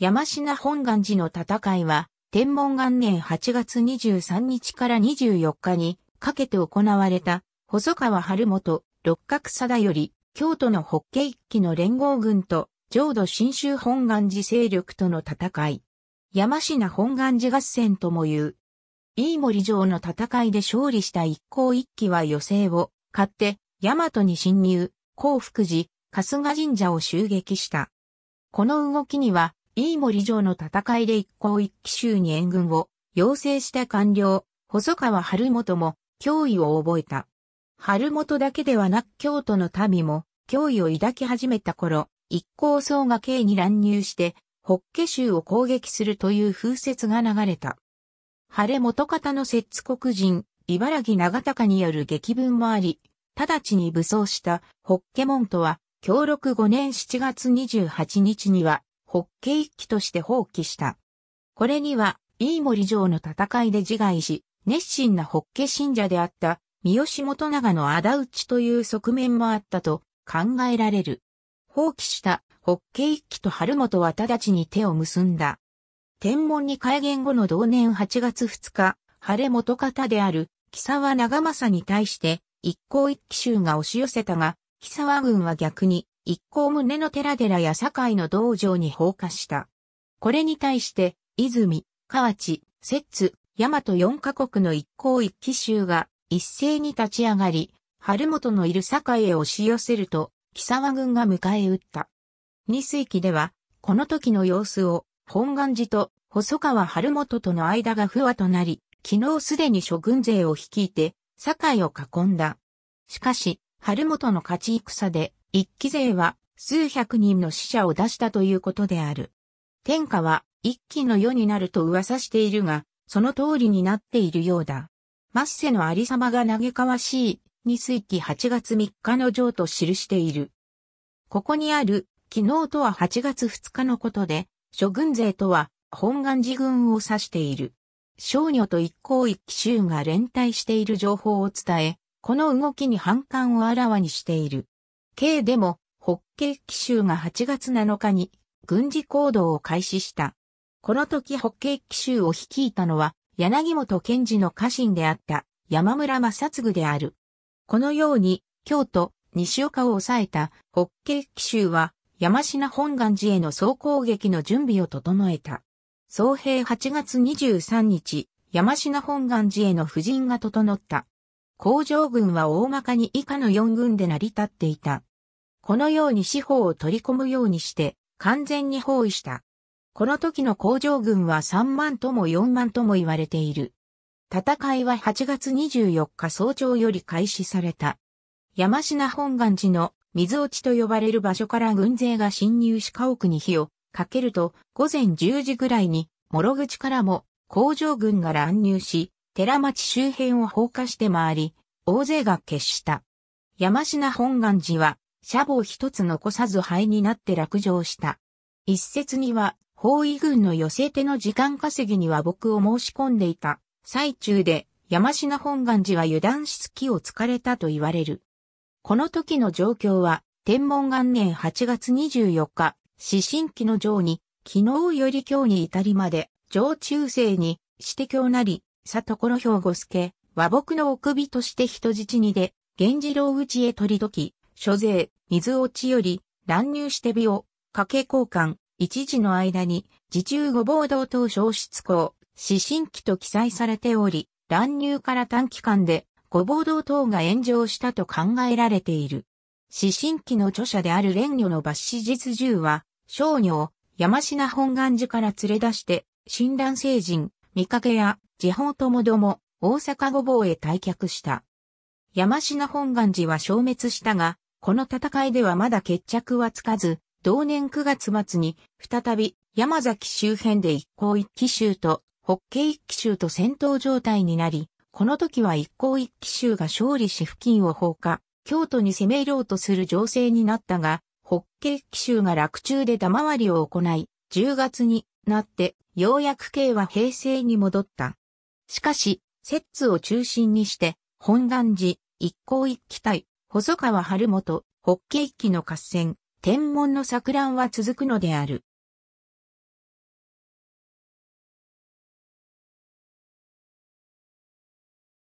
山品本願寺の戦いは、天文元年8月23日から24日にかけて行われた、細川晴元、六角貞より、京都の北家一揆の連合軍と、浄土真宗本願寺勢力との戦い。山品本願寺合戦とも言う。飯森城の戦いで勝利した一行一揆は余勢を買って、大和に侵入、幸福寺、春日神社を襲撃した。この動きには、飯森城の戦いで一向一騎州に援軍を要請した官僚、細川春元も脅威を覚えた。春元だけではなく京都の民も脅威を抱き始めた頃、一向僧が京に乱入して、北家州を攻撃するという風説が流れた。晴れ元方の摂津国人、茨城長高による激文もあり、直ちに武装した北家門とは、協力5年7月28日には、北ッケ一揆として放棄した。これには、飯森城の戦いで自害し、熱心な北ッケ信者であった三好元長の仇討ちという側面もあったと考えられる。放棄した北ッケ一揆と春元は直ちに手を結んだ。天文に改元後の同年8月2日、晴れ元方である、木沢長政に対して、一向一騎衆が押し寄せたが、木沢軍は逆に、一行宗の寺寺や堺の道場に放火した。これに対して、泉、河内、摂津、大和四カ国の一向一騎衆が一斉に立ち上がり、春元のいる堺へ押し寄せると、木沢軍が迎え撃った。二世紀では、この時の様子を、本願寺と細川春元との間が不和となり、昨日すでに諸軍勢を率いて、堺を囲んだ。しかし、春元の勝ち戦で、一期勢は数百人の死者を出したということである。天下は一期の世になると噂しているが、その通りになっているようだ。マッセのありさまが嘆かわしい、に水期8月3日の上と記している。ここにある、昨日とは8月2日のことで、諸軍勢とは本願寺軍を指している。少女と一向一騎衆が連帯している情報を伝え、この動きに反感をあらわにしている。K でも、北京奇襲が8月7日に軍事行動を開始した。この時北京奇襲を率いたのは、柳本賢治の家臣であった山村正嗣である。このように、京都、西岡を抑えた北京奇襲は、山品本願寺への総攻撃の準備を整えた。総兵8月23日、山品本願寺への布陣が整った。工場軍は大まかに以下の四軍で成り立っていた。このように四方を取り込むようにして、完全に包囲した。この時の工場軍は3万とも4万とも言われている。戦いは8月24日早朝より開始された。山品本願寺の水落ちと呼ばれる場所から軍勢が侵入し家屋に火をかけると午前10時ぐらいに諸口からも工場軍が乱入し寺町周辺を放火して回り、大勢が決した。山品本願寺は、社房一つ残さず灰になって落城した。一説には、包囲軍の寄せ手の時間稼ぎには僕を申し込んでいた。最中で、山品本願寺は油断しつきを疲れたと言われる。この時の状況は、天文元年8月24日、死神期の上に、昨日より今日に至りまで、上中世に、指定をなり、さところ兵庫助、和睦の奥首として人質にで、源次郎内へ取り時、所税、水落ちより、乱入して美を、家計交換、一時の間に、自中ご暴動等消失校、死神記と記載されており、乱入から短期間で、ご暴動等が炎上したと考えられている。死神記の著者である蓮女の抜死実銃は、少女を山品本願寺から連れ出して、診断聖人、見かけや地方ともども、大阪御坊へ退却した。山品本願寺は消滅したが、この戦いではまだ決着はつかず、同年9月末に、再び、山崎周辺で一向一騎衆と、北京一騎衆と戦闘状態になり、この時は一向一騎衆が勝利し付近を放火、京都に攻め入ろうとする情勢になったが、北京一騎衆が落中で玉割りを行い、10月になって、ようやく京は平成に戻った。しかし、摂津を中心にして、本願寺、一向一期隊、細川春元、北景一期の合戦、天文の錯乱は続くのである。